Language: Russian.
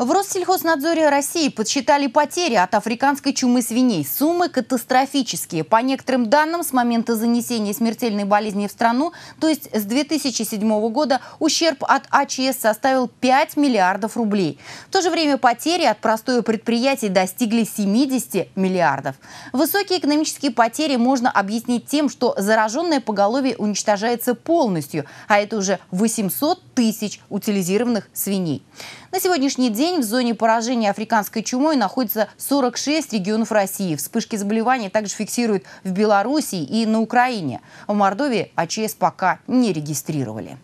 В Россельхознадзоре России подсчитали потери от африканской чумы свиней. Суммы катастрофические. По некоторым данным, с момента занесения смертельной болезни в страну, то есть с 2007 года, ущерб от АЧС составил 5 миллиардов рублей. В то же время потери от простое предприятий достигли 70 миллиардов. Высокие экономические потери можно объяснить тем, что зараженное поголовье уничтожается полностью, а это уже 800 тысяч утилизированных свиней. На сегодняшний день день в зоне поражения африканской чумой находится 46 регионов России. Вспышки заболевания также фиксируют в Белоруссии и на Украине. В Мордовии АЧС пока не регистрировали.